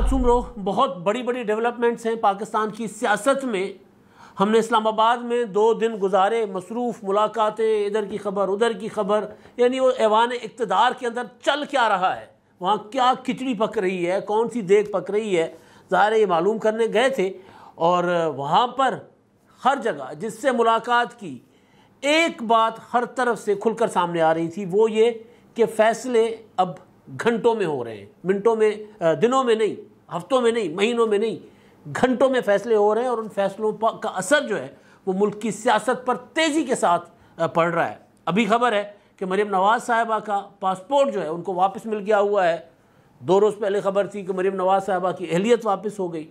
सुन उम्रों बहुत बड़ी बड़ी डेवलपमेंट्स हैं पाकिस्तान की सियासत में हमने इस्लामाबाद में दो दिन गुजारे मसरूफ़ मुलाकातें इधर की खबर उधर की खबर यानी वो ऐवान इकतदार के अंदर चल क्या रहा है वहाँ क्या खिचड़ी पक रही है कौन सी देख पक रही है ज़ाहिर ये मालूम करने गए थे और वहाँ पर हर जगह जिससे मुलाकात की एक बात हर तरफ से खुलकर सामने आ रही थी वो ये कि फ़ैसले अब घंटों में हो रहे हैं मिनटों में दिनों में नहीं हफ्तों में नहीं महीनों में नहीं घंटों में फैसले हो रहे हैं और उन फैसलों का असर जो है वो मुल्क की सियासत पर तेज़ी के साथ पड़ रहा है अभी खबर है कि मरीम नवाज़ साहबा का पासपोर्ट जो है उनको वापस मिल गया हुआ है दो रोज़ पहले खबर थी कि मरीम नवाज़ साहबा की अहलियत वापस हो गई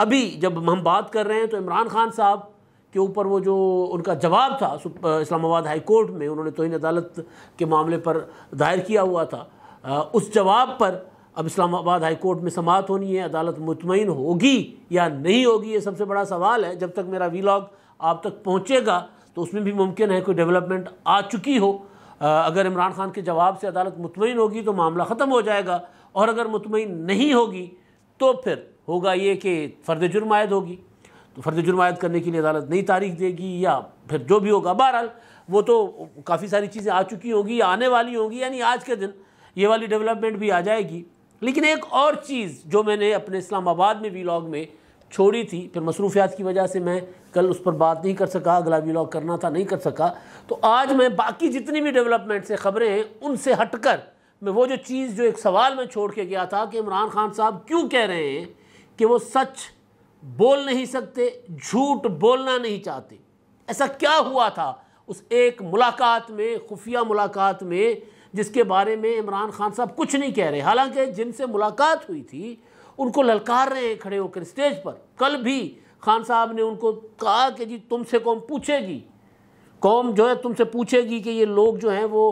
अभी जब हम बात कर रहे हैं तो इमरान खान साहब के ऊपर वो जो उनका जवाब था इस्लामाबाद हाई कोर्ट में उन्होंने तोहन अदालत के मामले पर दायर किया हुआ था उस जवाब पर अब इस्लामाबाद हाई कोर्ट में समात होनी है अदालत मुतमिन होगी या नहीं होगी ये सबसे बड़ा सवाल है जब तक मेरा वीलॉग आप तक पहुँचेगा तो उसमें भी मुमकिन है कोई डेवलपमेंट आ चुकी हो अगर इमरान खान के जवाब से अदालत मुतमिन होगी तो मामला ख़त्म हो जाएगा और अगर मुतमिन नहीं होगी तो फिर होगा ये कि फ़र्द जुर्मायद होगी तो फ़र्द जुर्म करने के लिए अदालत नई तारीख देगी या फिर जो भी होगा बहरहाल वो तो काफ़ी सारी चीज़ें आ चुकी होंगी आने वाली होंगी यानी आज के दिन ये वाली डेवलपमेंट भी आ जाएगी लेकिन एक और चीज़ जो मैंने अपने इस्लामाबाद में व्लॉग में छोड़ी थी फिर मसरूफियात की वजह से मैं कल उस पर बात नहीं कर सका अगला व्लॉग करना था नहीं कर सका तो आज मैं बाकी जितनी भी डेवलपमेंट से खबरें हैं उनसे हटकर मैं वो जो चीज़ जो एक सवाल मैं छोड़ के गया था कि इमरान खान साहब क्यों कह रहे हैं कि वो सच बोल नहीं सकते झूठ बोलना नहीं चाहते ऐसा क्या हुआ था उस एक मुलाकात में खुफिया मुलाकात में जिसके बारे में इमरान खान साहब कुछ नहीं कह रहे हालांकि जिनसे मुलाकात हुई थी उनको ललकार रहे हैं खड़े होकर स्टेज पर कल भी खान साहब ने उनको कहा कि जी तुमसे कौम पूछेगी कौम जो है तुमसे पूछेगी कि ये लोग जो हैं वो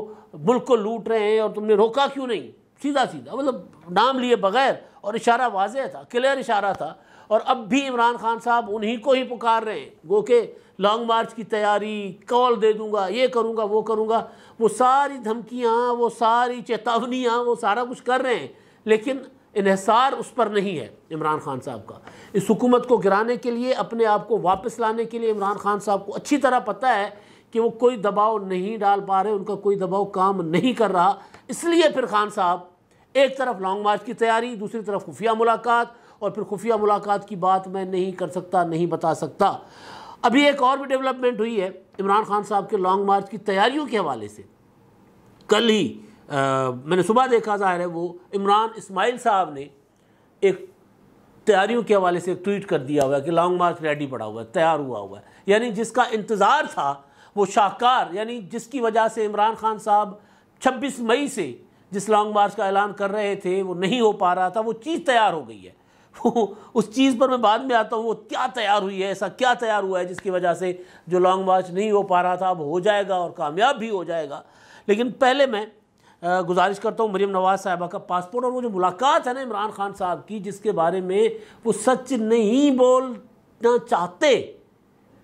मुल्क को लूट रहे हैं और तुमने रोका क्यों नहीं सीधा सीधा मतलब नाम लिए बगैर और इशारा वाजह था क्लियर इशारा था और अब भी इमरान खान साहब उन्हीं को ही पुकार रहे हैं गो के लॉन्ग मार्च की तैयारी कॉल दे दूंगा ये करूंगा वो करूंगा वो सारी धमकियाँ वो सारी चेतावनियाँ वो सारा कुछ कर रहे हैं लेकिन इहसार उस पर नहीं है इमरान खान साहब का इस हुकूमत को गिराने के लिए अपने आप को वापस लाने के लिए इमरान खान साहब को अच्छी तरह पता है कि वो कोई दबाव नहीं डाल पा रहे उनका कोई दबाव काम नहीं कर रहा इसलिए फिर खान साहब एक तरफ लॉन्ग मार्च की तैयारी दूसरी तरफ खुफिया मुलाकात और फिर खुफिया मुलाकात की बात मैं नहीं कर सकता नहीं बता सकता अभी एक और भी डेवलपमेंट हुई है इमरान खान साहब के लॉन्ग मार्च की तैयारियों के हवाले से कल ही आ, मैंने सुबह देखा ज़ाहिर है वो इमरान इस्माइल साहब ने एक तैयारियों के हवाले से एक ट्वीट कर दिया हुआ है कि लॉन्ग मार्च रेडी पड़ा हुआ है तैयार हुआ हुआ है यानी जिसका इंतज़ार था वो शाहकार यानी जिसकी वजह से इमरान खान साहब 26 मई से जिस लॉन्ग मार्च का ऐलान कर रहे थे वो नहीं हो पा रहा था वो चीज़ तैयार हो गई है उस चीज़ पर मैं बाद में आता हूँ वो क्या तैयार हुई है ऐसा क्या तैयार हुआ है जिसकी वजह से जो लॉन्ग मार्च नहीं हो पा रहा था अब हो जाएगा और कामयाब भी हो जाएगा लेकिन पहले मैं गुजारिश करता हूँ मरीम नवाज़ साहबा का पासपोर्ट और वो जो मुलाकात है ना इमरान खान साहब की जिसके बारे में वो सच नहीं बोलना चाहते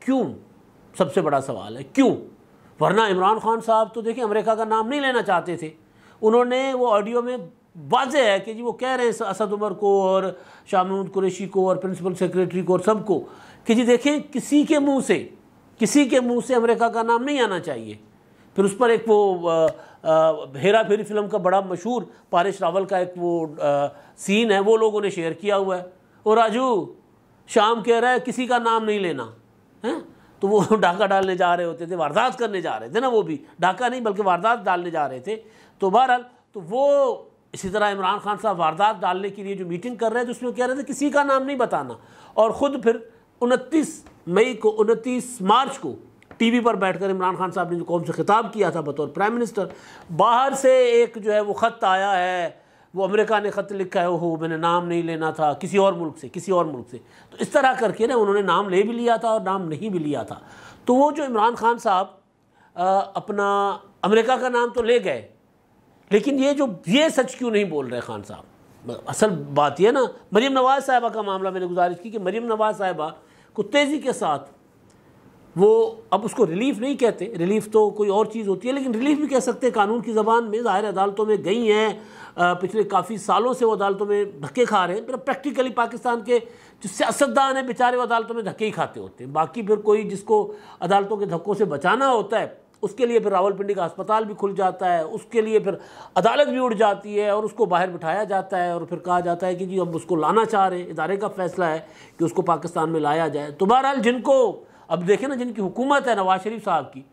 क्यों सबसे बड़ा सवाल है क्यों वरना इमरान खान साहब तो देखिए अमेरिका का नाम नहीं लेना चाहते थे उन्होंने वो ऑडियो में वाज है कि जी वो कह रहे हैं असद उमर को और शाह महमूद कुरेशी को और प्रिंसिपल सेक्रेटरी को और सबको कि जी देखें किसी के मुंह से किसी के मुंह से अमेरिका का नाम नहीं आना चाहिए फिर उस पर एक वो हेरा फेरी फिल्म का बड़ा मशहूर पारिश रावल का एक वो आ, सीन है वो लोगों ने शेयर किया हुआ है और राजू शाम कह रहा है किसी का नाम नहीं लेना है तो वो डाका डालने जा रहे होते थे वारदात करने जा रहे थे ना वो भी डाका नहीं बल्कि वारदात डालने जा रहे थे तो बहरहाल तो वो इसी तरह इमरान खान साहब वारदात डालने के लिए जो मीटिंग कर रहे थे तो उसमें कह रहे थे किसी का नाम नहीं बताना और ख़ुद फिर उनतीस मई को उनतीस मार्च को टीवी पर बैठकर इमरान खान साहब ने जो कौम से खिताब किया था बतौर प्राइम मिनिस्टर बाहर से एक जो है वो ख़त आया है वो अमेरिका ने ख़त लिखा है ओहो मैंने नाम नहीं लेना था किसी और मुल्क से किसी और मुल्क से तो इस तरह करके ना उन्होंने नाम ले भी लिया था और नाम नहीं भी लिया था तो वो जो इमरान खान साहब अपना अमेरिका का नाम तो ले गए लेकिन ये जो ये सच क्यों नहीं बोल रहे खान साहब असल बात यह ना मरीम नवाज़ साहिबा का मामला मैंने गुजारिश की कि मरीम नवाज़ साहिबा को तेज़ी के साथ वो अब उसको रिलीफ नहीं कहते रिलीफ तो कोई और चीज़ होती है लेकिन रिलीफ भी कह सकते हैं कानून की ज़बान में ज़ाहिर अदालतों में गई हैं पिछले काफ़ी सालों से वो अदालतों में धक्के खा रहे हैं फिर प्रैक्टिकली पाकिस्तान के जो सियासतदान हैं बेचारे वो अदालतों में धक्के ही खाते होते हैं बाकी फिर कोई जिसको अदालतों के धक्कों से बचाना होता है उसके लिए फिर रावलपिंडी का अस्पताल भी खुल जाता है उसके लिए फिर अदालत भी उड़ जाती है और उसको बाहर बिठाया जाता है और फिर कहा जाता है कि जी हम उसको लाना चाह रहे हैं इदारे का फैसला है कि उसको पाकिस्तान में लाया जाए तो बहरहाल जिनको अब देखें ना जिनकी हुकूमत है नवाज शरीफ साहब की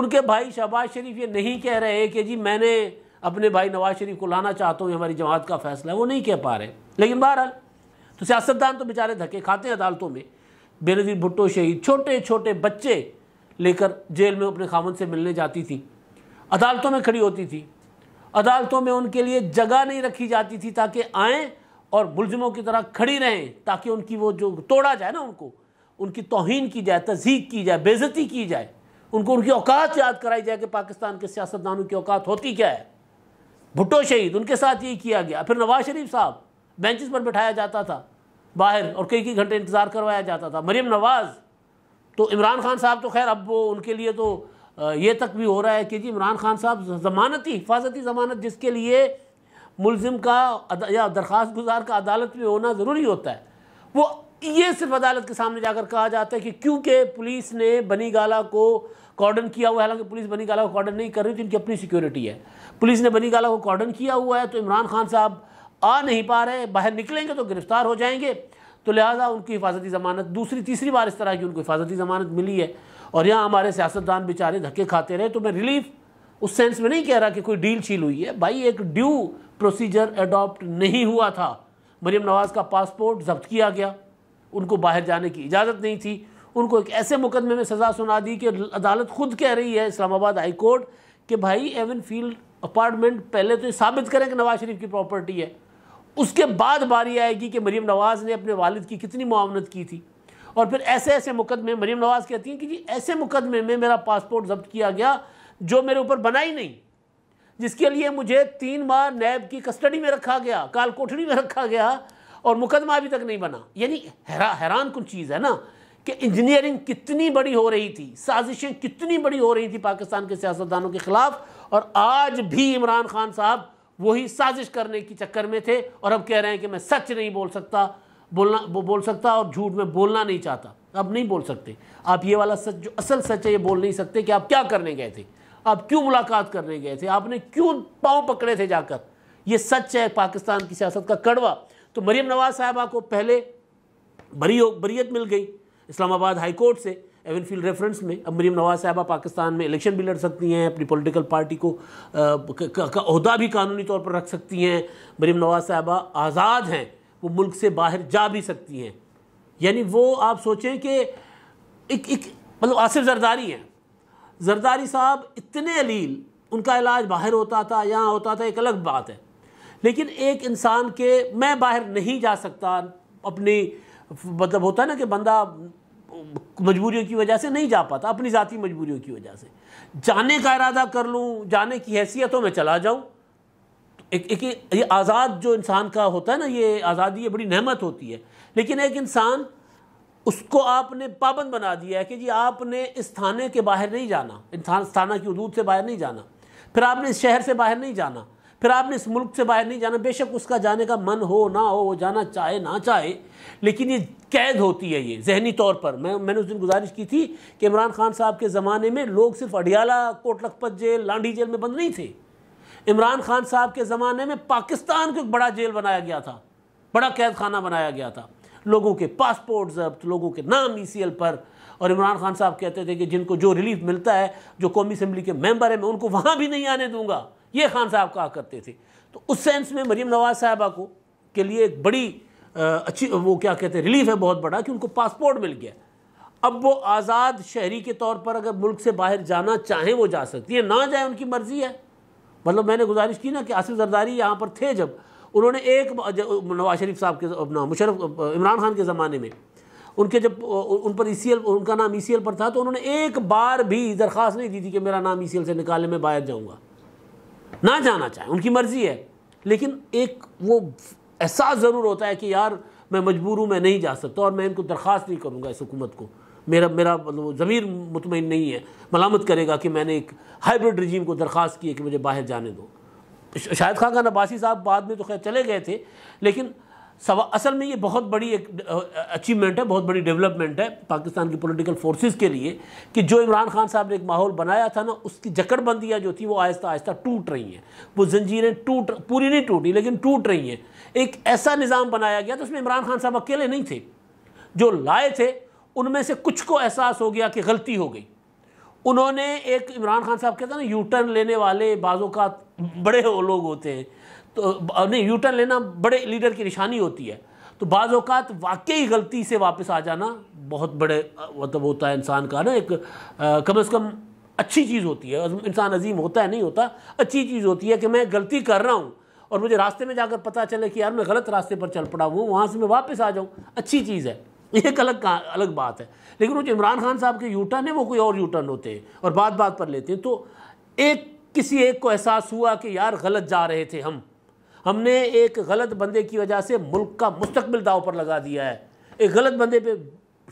उनके भाई शहबाज शरीफ ये नहीं कह रहे कि जी मैंने अपने भाई नवाज शरीफ को लाना चाहता हूँ हमारी जमात का फैसला है वो नहीं कह पा रहे लेकिन बहरहाल तो सियासतदान तो बेचारे धके खाते हैं अदालतों में बेनजीर भुट्टो शहीद छोटे छोटे बच्चे लेकर जेल में अपने खामन से मिलने जाती थी अदालतों में खड़ी होती थी अदालतों में उनके लिए जगह नहीं रखी जाती थी ताकि आएँ और मुलजमों की तरह खड़ी रहें ताकि उनकी वो जो तोड़ा जाए ना उनको उनकी तोहन की जाए तजीक की जाए बेज़ती की जाए उनको उनकी औकात याद कराई जाए कि पाकिस्तान के सियासतदानों की औकात होती क्या है भुट्टो शहीद उनके साथ ये किया गया फिर नवाज शरीफ साहब बेंचेस पर बिठाया जाता था बाहर और कई कई घंटे इंतज़ार करवाया जाता था मरीम नवाज़ तो इमरान खान साहब तो खैर अब वो उनके लिए तो ये तक भी हो रहा है कि जी इमरान खान साहब जमानती हिफाजती जमानत जिसके लिए मुलम का या दरख्वास्त गुजार का अदालत में होना ज़रूरी होता है वो ये सिर्फ अदालत के सामने जाकर कहा जाता है कि क्योंकि पुलिस ने बनी गाला को कॉर्डन किया हुआ है हालांकि पुलिस बनी गाला को कॉर्डन नहीं कर रही थी उनकी अपनी सिक्योरिटी है पुलिस ने बनी गाला को कॉर्डन किया हुआ है तो इमरान खान साहब आ नहीं पा रहे बाहर निकलेंगे तो गिरफ्तार हो जाएंगे तो लिहाजा उनकी हिफाजती ज़मानत दूसरी तीसरी बार इस तरह की उनको हिफाजती ज़मानत मिली है और यहाँ हमारे सियासतदान बेचारे धक्के खाते रहे तो मैं रिलीफ उस सेंस में नहीं कह रहा कि कोई डील छील हुई है भाई एक ड्यू प्रोसीजर अडॉप्ट नहीं हुआ था मरीम नवाज़ का पासपोर्ट जब्त किया गया उनको बाहर जाने की इजाज़त नहीं थी उनको एक ऐसे मुकदमे में सज़ा सुना दी कि अदालत खुद कह रही है इस्लामाबाद हाई कोर्ट कि भाई एवन फील्ड अपार्टमेंट पहले तो ये साबित करें कि नवाज शरीफ की प्रॉपर्टी है उसके बाद बारी आएगी कि मरीम नवाज़ ने अपने वालिद की कितनी मामनत की थी और फिर ऐसे ऐसे मुकदमे मरीम नवाज़ कहती हैं कि जी ऐसे मुकदमे में मेरा पासपोर्ट जब्त किया गया जो मेरे ऊपर बना ही नहीं जिसके लिए मुझे तीन बार नैब की कस्टडी में रखा गया काल कोठरी में रखा गया और मुकदमा अभी तक नहीं बना यानी हैरा, हैरान कुछ चीज़ है ना कि इंजीनियरिंग कितनी बड़ी हो रही थी साजिशें कितनी बड़ी हो रही थी पाकिस्तान के सियासतदानों के ख़िलाफ़ और आज भी इमरान खान साहब वही साजिश करने की चक्कर में थे और अब कह रहे हैं कि मैं सच नहीं बोल सकता बोलना वो बोल सकता और झूठ में बोलना नहीं चाहता अब नहीं बोल सकते आप ये वाला सच जो असल सच है ये बोल नहीं सकते कि आप क्या करने गए थे आप क्यों मुलाकात करने गए थे आपने क्यों पाँव पकड़े थे जाकर ये सच है पाकिस्तान की सियासत का कड़वा तो मरियम नवाज साहबा को पहले बरी हो मिल गई इस्लामाबाद हाईकोर्ट से एवन फील्ड रेफरेंस में अब मरीम नवाज साहबा पाकिस्तान में इलेक्शन भी लड़ सकती हैं अपनी पॉलिटिकल पार्टी को अहदा भी कानूनी तौर पर रख सकती हैं मरीम नवाज साहबा आज़ाद हैं वो मुल्क से बाहर जा भी सकती हैं यानी वो आप सोचें कि एक एक मतलब आसिफ जरदारी हैं जरदारी साहब इतने अलील उनका इलाज बाहर होता था यहाँ होता था एक अलग बात है लेकिन एक इंसान के मैं बाहर नहीं जा सकता अपनी मतलब होता है ना कि बंदा मजबूरियों की वजह से नहीं जा पाता अपनी ज़ाती मजबूरियों की वजह से जाने का इरादा कर लूँ जाने की हैसियत हो मैं चला जाऊँ तो एक, एक ये आज़ाद जो इंसान का होता है ना ये आज़ादी ये बड़ी नहमत होती है लेकिन एक इंसान उसको आपने पाबंद बना दिया है कि जी आपने इस थाने के बाहर नहीं जाना इंसान थाना की हदूद से बाहर नहीं जाना फिर आपने इस शहर से बाहर नहीं जाना फिर आपने इस मुल्क से बाहर नहीं जाना बेशक उसका जाने का मन हो ना हो वो जाना चाहे ना चाहे लेकिन ये कैद होती है ये जहनी तौर पर मैं मैंने उस दिन गुजारिश की थी कि इमरान खान साहब के ज़माने में लोग सिर्फ अडियाला कोट लखपत जेल लांडी जेल में बंद नहीं थे इमरान खान साहब के ज़माने में पाकिस्तान को एक बड़ा जेल बनाया गया था बड़ा कैद खाना बनाया गया था लोगों के पासपोर्ट जब्त लोगों के नाम ई e पर और इमरान खान साहब कहते थे कि जिनको जो रिलीफ मिलता है जो कौमी असम्बली के मेम्बर हैं मैं उनको वहाँ भी नहीं आने दूंगा ये खान साहब कहा करते थे तो उस सेंस में मरीम नवाज साहबा को के लिए एक बड़ी अच्छी वो क्या कहते हैं रिलीफ है बहुत बड़ा कि उनको पासपोर्ट मिल गया अब वो आज़ाद शहरी के तौर पर अगर मुल्क से बाहर जाना चाहें वो जा सकती है ना जाए उनकी मर्ज़ी है मतलब मैंने गुजारिश की ना कि आसिफ जरदारी यहाँ पर थे जब उन्होंने एक नवाज शरीफ साहब के अपना मुशरफ इमरान खान के ज़माने में उनके जब उन पर ई e उनका नाम ई सी एल पर था तो उन्होंने एक बार भी दरख्वास्त नहीं दी थी कि मेरा नाम ई सी एल से निकाले मैं बाहर जाऊँगा ना जाना चाहें उनकी मर्ज़ी है लेकिन एक वो एहसास ज़रूर होता है कि यार मैं मजबूर हूँ मैं नहीं जा सकता और मैं इनको दरख्वास्त नहीं करूँगा इस हुकूमत को मेरा मेरा मतलब ज़मीर मुतमिन नहीं है मलामत करेगा कि मैंने एक हाइब्रिड रजीम को दरख्वास्त की है कि मुझे बाहर जाने दो शायद खान खान अब्बासी साहब बाद में तो खैर चले गए थे लेकिन सवा असल में ये बहुत बड़ी एक अचीवमेंट है बहुत बड़ी डेवलपमेंट है पाकिस्तान की पॉलिटिकल फोर्सेस के लिए कि जो इमरान खान साहब ने एक माहौल बनाया था ना उसकी जकड़बंदियाँ जो थी वो आहिस्ता आहिस्ता टूट रही हैं वो जंजीरें टूट पूरी नहीं टूटी लेकिन टूट रही हैं एक ऐसा निज़ाम बनाया गया तो उसमें इमरान खान साहब अकेले नहीं थे जो लाए थे उनमें से कुछ को एहसास हो गया कि गलती हो गई उन्होंने एक इमरान खान साहब कहते हैं ना यू टर्न लेने वाले बाज़ों का बड़े लोग होते हैं तो नहीं यूटर्न लेना बड़े लीडर की निशानी होती है तो बाज़ अवत वाकई गलती से वापस आ जाना बहुत बड़े मतलब होता है इंसान का ना एक आ, कम अज़ कम अच्छी चीज़ होती है इंसान अजीम होता है नहीं होता अच्छी चीज़ होती है कि मैं गलती कर रहा हूँ और मुझे रास्ते में जाकर पता चले कि यार मैं गलत रास्ते पर चल पड़ा हूँ वहाँ से मैं वापस आ जाऊँ अच्छी चीज़ है एक अलग का अलग बात है लेकिन वो जो इमरान खान साहब के यूटर्न है वो कोई और यूटर्न होते हैं और बात बात पर लेते हैं तो एक किसी एक को एहसास हुआ कि यार गलत जा रहे थे हम हमने एक गलत बंदे की वजह से मुल्क का मुस्तबिल दाव पर लगा दिया है एक गलत बंदे पे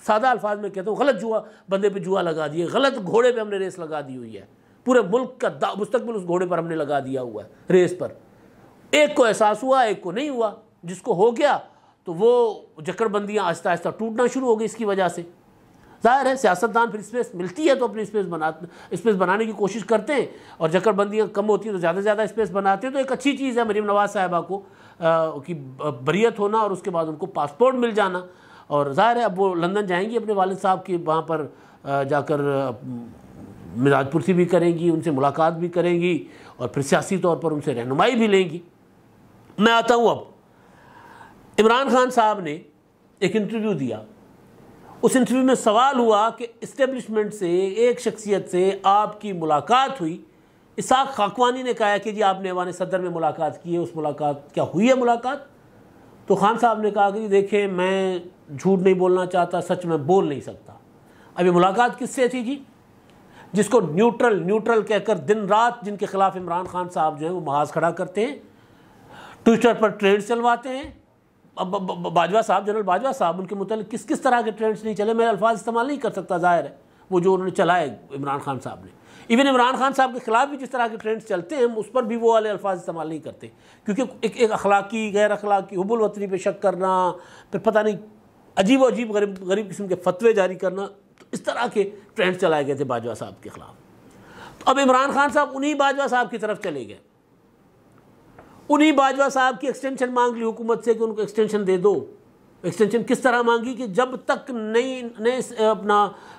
सादा अल्फाज में कहता हूँ गलत जुआ बंदे पे जुआ लगा दिया गलत घोड़े पे हमने रेस लगा दी हुई है पूरे मुल्क का मुस्तबिल उस घोड़े पर हमने लगा दिया हुआ है रेस पर एक को एहसास हुआ एक को नहीं हुआ जिसको हो गया तो वो जकड़बंदियाँ आहिस्ता आहिस्ता टूटना शुरू हो गई इसकी वजह से जाहिर है सियासतदान फिर स्पेस मिलती है तो अपनी स्पेस बना स्पेस बनाने की कोशिश करते हैं और जकड़बंदियाँ कम होती हैं तो ज़्यादा से ज़्यादा स्पेस बनाते हैं तो एक अच्छी चीज़ है मरीम नवाज साहबा को की बरीत होना और उसके बाद उनको पासपोर्ट मिल जाना और ज़ाहिर है अब वो लंदन जाएंगी अपने वालद साहब की वहाँ पर जाकर मिजाज पुरसी भी करेंगी उनसे मुलाकात भी करेंगी और फिर सियासी तौर पर उनसे रहनुमाई भी लेंगी मैं आता हूँ अब इमरान खान साहब ने एक इंटरव्यू दिया उस इंटरव्यू में सवाल हुआ कि इस्टेब्लिशमेंट से एक शख्सियत से आपकी मुलाकात हुई इसाक खाकवानी ने कहा कि जी आपने अवान सदर में मुलाकात की है उस मुलाकात क्या हुई है मुलाकात तो खान साहब ने कहा कि देखिए मैं झूठ नहीं बोलना चाहता सच में बोल नहीं सकता अभी मुलाकात किससे थी जी जिसको न्यूट्रल न्यूट्रल कहकर दिन रात जिनके खिलाफ इमरान खान साहब जो हैं वो महाज खड़ा करते हैं ट्विटर पर ट्रेंड चलवाते हैं बाजवा साहब जनरल बाजवा साहब उनके मुतल किस किस तरह के ट्रेंड्स नहीं चले मैं अल्फाज इस्तेमाल नहीं कर सकता ज़ाहिर है वो जो उन्होंने चलाए इमरान खान साहब ने इवन इमरान खान साहब के खिलाफ भी जिस तरह के ट्रेंड्स चलते हैं उस पर भी वो वाले अल्फाज इस्तेमाल नहीं करते क्योंकि एक एक अखलाकी गैर अखलाकी हबुल वतनी पे शक करना फिर पता नहीं अजीब अजीब गरीब गरीब किस्म के फतवे जारी करना तो इस तरह के ट्रेंड्स चलाए गए थे बाजवा साहब के खिलाफ तो अब इमरान खान साहब उन्हीं बाजवा साहब की तरफ चले गए उन्हीं बाजवा साहब की एक्सटेंशन मांग ली हुकूमत से कि उनको एक्सटेंशन दे दो एक्सटेंशन किस तरह मांगी कि जब तक नई नए अपना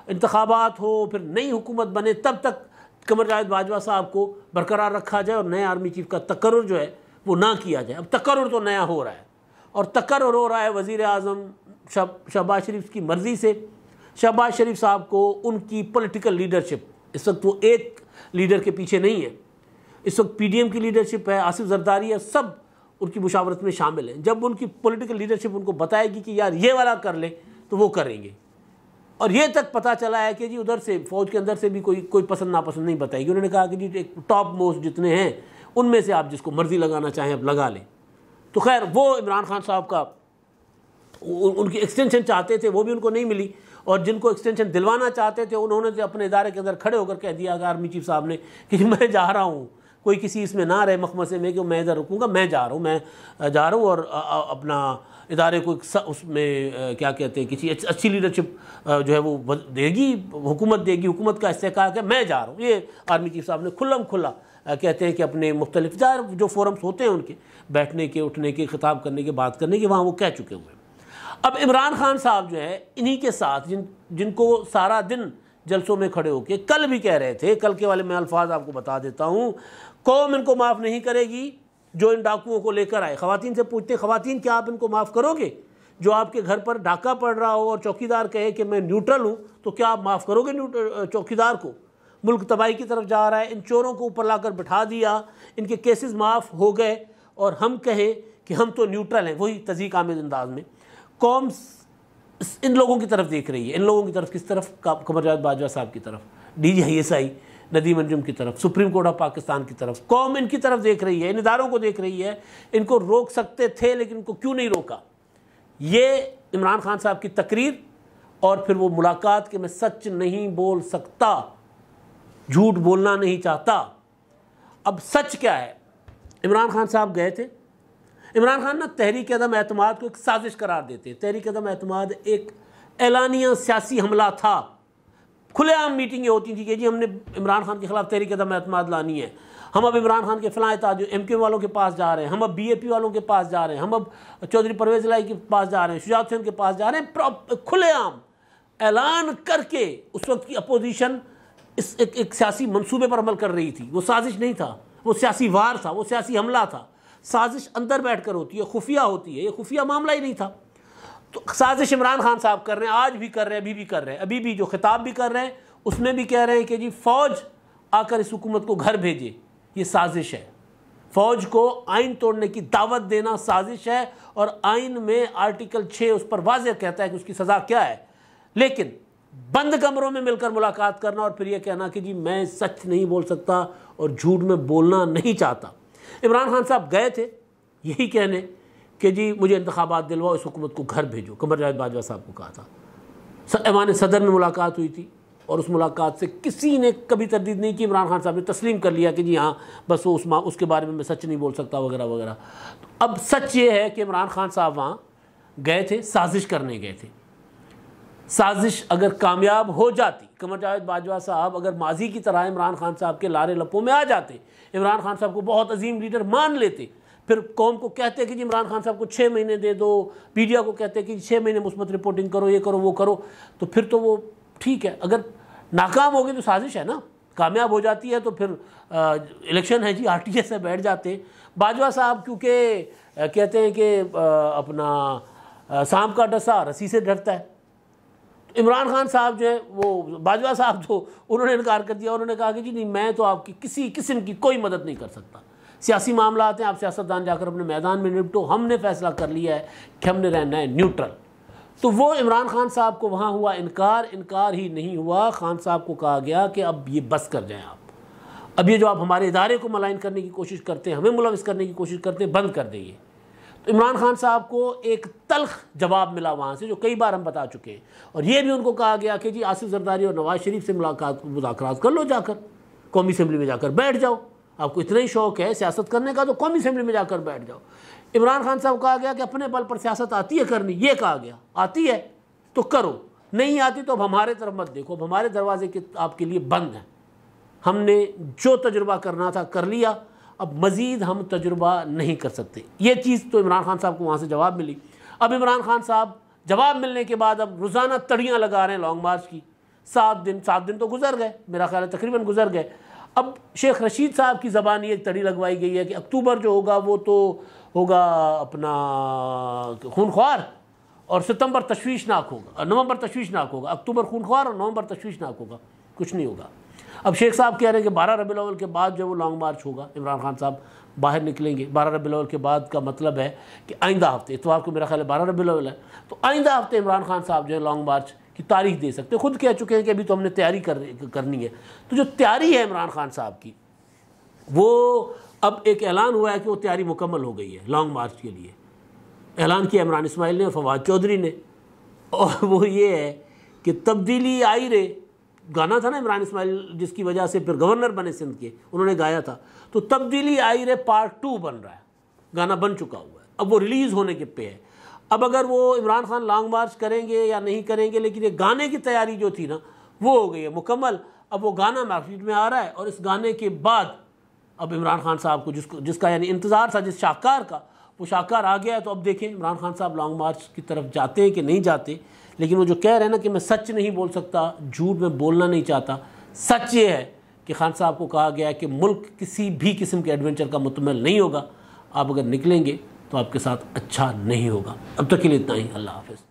इंतबात हो फिर नई हुकूमत बने तब तक कमर जावेद बाजवा साहब को बरकरार रखा जाए और नए आर्मी चीफ का तकर जो है वो ना किया जाए अब तकर तो नया हो रहा है और तकर हो रहा है वज़ी अजम शहबाज शरीफ की मर्ज़ी से शहबाज शरीफ साहब को उनकी पोलिटिकल लीडरशिप इस वक्त वो एक लीडर के पीछे नहीं है इस वक्त पी की लीडरशिप है आसिफ जरदारी है सब उनकी मुशावरत में शामिल हैं जब उनकी पोलिटिकल लीडरशिप उनको बताएगी कि यार ये वाला कर लें तो वो करेंगे और ये तक पता चला है कि जी उधर से फौज के अंदर से भी कोई कोई पसंद नापसंद नहीं बताएगी उन्होंने कहा कि जी एक टॉप मोस्ट जितने हैं उनमें से आप जिसको मर्ज़ी लगाना चाहें आप लगा लें तो खैर वो इमरान खान साहब का उनकी एक्सटेंशन चाहते थे वो भी उनको नहीं मिली और जिनको एक्सटेंशन दिलवाना चाहते थे उन्होंने अपने इदारे के अंदर खड़े होकर कह दिया आर्मी चीफ साहब ने कि मैं जा रहा हूँ कोई किसी इसमें ना रहे मखमसे में कि मैं इधर रुकूँगा मैं जा रहा हूँ मैं जा रहा हूँ और अपना इदारे को उसमें क्या कहते हैं किसी अच्छी लीडरशिप जो है वो देगी हुकूमत देगी हुकूमत का कहा कि मैं जा रहा हूँ ये आर्मी चीफ साहब ने खुल्लम खुला कहते हैं कि अपने मुख्तलिफ ज़ाहिर जो फोरम्स होते हैं उनके बैठने के उठने के खिताब करने के बात करने के वहाँ वो कह चुके हुए हैं अब इमरान खान साहब जो है इन्हीं के साथ जिन जिनको सारा दिन जलसों में खड़े होके कल भी कह रहे थे कल के वाले मैं अल्फाज आपको बता देता हूँ कौम इनको माफ़ नहीं करेगी जो इन डाकुओं को लेकर आए खातन से पूछते खातन क्या आप इनको माफ़ करोगे जो आपके घर पर डाका पड़ रहा हो और चौकीदार कहे कि मैं न्यूट्रल हूँ तो क्या आप माफ़ करोगे चौकीदार को मुल्क तबाही की तरफ जा रहा है इन चोरों को ऊपर लाकर बिठा दिया इनके केसेस माफ़ हो गए और हम कहें कि हम तो न्यूट्रल हैं वही तजीक आमिद अंदाज में कौम इन लोगों की तरफ देख रही है इन लोगों की तरफ किस तरफ कमरजात बाजवा साहब की तरफ D G I S I Nadeem Anjum की तरफ सुप्रीम कोर्ट ऑफ पाकिस्तान की तरफ कौम इनकी तरफ देख रही है इन इदारों को देख रही है इनको रोक सकते थे लेकिन इनको क्यों नहीं रोका ये इमरान खान साहब की तकरीर और फिर वो मुलाकात के मैं सच नहीं बोल सकता झूठ बोलना नहीं चाहता अब सच क्या है इमरान खान साहब गए थे इमरान खान ना तहरीक अदम अतमाद को एक साजिश करार देते तहरीक अदम अतमाद एक एलानिया सियासी हमला था खुलेआम मीटिंगें होती थी कि जी हमने इमरान खान के खिलाफ तहरीक दम अतमाद लानी है हम अब इमरान खान के फलाएँ एताज एम क्यू वालों के पास जा रहे हैं हम अब बी ए पी वालों के पास जा रहे हैं हम अब चौधरी परवेज लाई के पास जा रहे हैं शुजात हुसैन के पास जा रहे हैं खुलेआम ऐलान करके उस वक्त की अपोजिशन इस एक, एक सियासी मनसूबे पर अमल कर रही थी वो साजिश नहीं था वो सियासी वार था वो सियासी हमला था साजिश अंदर बैठ कर होती है खुफिया होती है ये खुफिया मामला ही नहीं था तो साजिश इमरान खान साहब कर रहे हैं आज भी कर रहे हैं अभी भी कर रहे हैं अभी भी जो खिताब भी कर रहे हैं उसमें भी कह रहे हैं कि जी फ़ौज आकर इस हुकूमत को घर भेजे ये साजिश है फ़ौज को आइन तोड़ने की दावत देना साजिश है और आइन में आर्टिकल छः उस पर वाज कहता है कि उसकी सज़ा क्या है लेकिन बंद कमरों में मिलकर मुलाकात करना और फिर यह कहना कि जी मैं सच नहीं बोल सकता और झूठ में बोलना नहीं चाहता इमरान खान साहब गए थे यही कहने कि जी मुझे इंतबात दिलवाओ इस हुकूमत को घर भेजो कमर जावेद बाजवा साहब को कहा था ऐवान सदर में मुलाकात हुई थी और उस मुलाकात से किसी ने कभी तरदीद नहीं की इमरान खान साहब ने तस्लीम कर लिया कि जी हाँ बस वो उस माँ उसके बारे में मैं सच नहीं बोल सकता वगैरह वगैरह तो अब सच ये है कि इमरान खान साहब वहाँ गए थे साजिश करने गए थे साजिश अगर कामयाब हो जाती कमर जावेद बाजवा साहब अगर माजी की तरह इमरान खान साहब के लारे लपों में आ जाते इमरान खान साहब को बहुत अजीम लीडर मान लेते फिर कौम को कहते हैं कि इमरान खान साहब को छः महीने दे दो मीडिया को कहते हैं कि छः महीने मुस्बत रिपोर्टिंग करो ये करो वो करो तो फिर तो वो ठीक है अगर नाकाम हो गई तो साजिश है ना कामयाब हो जाती है तो फिर इलेक्शन है जी आर टी में बैठ जाते बाजवा साहब क्योंकि कहते हैं कि अपना सांप का डसा रस्सी से डरता है तो इमरान खान साहब जो है वो बाजवा साहब जो उन्होंने इनकार कर दिया उन्होंने कहा कि जी नहीं मैं तो आपकी किसी किस्म की कोई मदद नहीं कर सकता सियासी मामला आते हैं आप सियासतदान जाकर अपने मैदान में निपटो हमने फैसला कर लिया है कि हमने रहना है न्यूट्रल तो वो इमरान खान साहब को वहाँ हुआ इनकार इनकार ही नहीं हुआ खान साहब को कहा गया कि अब ये बस कर जाएं आप अब ये जो आप हमारे इदारे को मलाइन करने की कोशिश करते हैं हमें मुलविस करने की कोशिश करते हैं बंद कर देंगे तो इमरान खान साहब को एक तलख जवाब मिला वहाँ से जो कई बार हम बता चुके हैं और ये भी उनको कहा गया कि जी आसिफ जरदारी और नवाज शरीफ से मुलाकात मुदाकरात कर लो जाकर कौमी असम्बली में जाकर बैठ जाओ आपको इतना ही शौक है सियासत करने का तो कौमी असम्बली में जाकर बैठ जाओ इमरान खान साहब कहा गया कि अपने बल पर सियासत आती है करनी ये कहा गया आती है तो करो नहीं आती तो अब हमारे तरफ मत देखो अब हमारे दरवाजे के आपके लिए बंद हैं हमने जो तजुर्बा करना था कर लिया अब मज़ीद हम तजुर्बा नहीं कर सकते ये चीज़ तो इमरान खान साहब को वहाँ से जवाब मिली अब इमरान खान साहब जवाब मिलने के बाद अब रोज़ाना तड़ियाँ लगा रहे हैं लॉन्ग मार्च की सात दिन सात दिन तो गुजर गए मेरा ख्याल है तकरीबन गुजर गए अब शेख रशीद साहब की ज़बान ये एक तड़ी लगवाई गई है कि अक्टूबर जो होगा वो तो होगा अपना खूनख्वार और सितंबर तशवीशनाक होगा नवंबर तशवीशनाक होगा अक्टूबर खूनख्वार और नवंबर तशवीशनाक होगा कुछ नहीं होगा अब शेख साहब कह रहे हैं कि बारह रबी अवल के बाद जो वो लॉन्ग मार्च होगा इमरान खान साहब बाहर निकलेंगे बारह रबी अवल के बाद का मतलब है कि आइंदा हफ्ते इतवार को मेरा ख्याल है बारह रबी अवल है तो आइंदा हफ्ते इमरान खान साहब जो है लॉन्ग मार्च कि तारीख दे सकते खुद कह चुके हैं कि अभी तो हमने तैयारी कर करनी है तो जो तैयारी है इमरान खान साहब की वो अब एक ऐलान हुआ है कि वो तैयारी मुकम्मल हो गई है लॉन्ग मार्च के लिए ऐलान किया इमरान इसमाइल ने और फवाद चौधरी ने और वो ये है कि तब्दीली आई रे गाना था ना इमरान इसमाइल जिसकी वजह से फिर गवर्नर बने सिंध के उन्होंने गाया था तो तब्दीली आई रे पार्ट टू बन रहा है गाना बन चुका हुआ है अब वो रिलीज़ होने के पे है अब अगर वो इमरान खान लॉन्ग मार्च करेंगे या नहीं करेंगे लेकिन ये गाने की तैयारी जो थी ना वो हो गई है मुकम्मल अब वो गाना मार्केट में आ रहा है और इस गाने के बाद अब इमरान खान साहब को जिसको जिसका यानी इंतज़ार था जिस शाहकार का वो शाहकार आ गया है तो अब देखें इमरान खान साहब लॉन्ग मार्च की तरफ जाते हैं कि नहीं जाते लेकिन वो जो कह रहे हैं ना कि मैं सच नहीं बोल सकता झूठ में बोलना नहीं चाहता सच ये है कि खान साहब को कहा गया है कि मुल्क किसी भी किस्म के एडवेंचर का मुतमल नहीं होगा आप अगर निकलेंगे तो आपके साथ अच्छा नहीं होगा अब तक के लिए इतना ही अल्लाह हाफिज़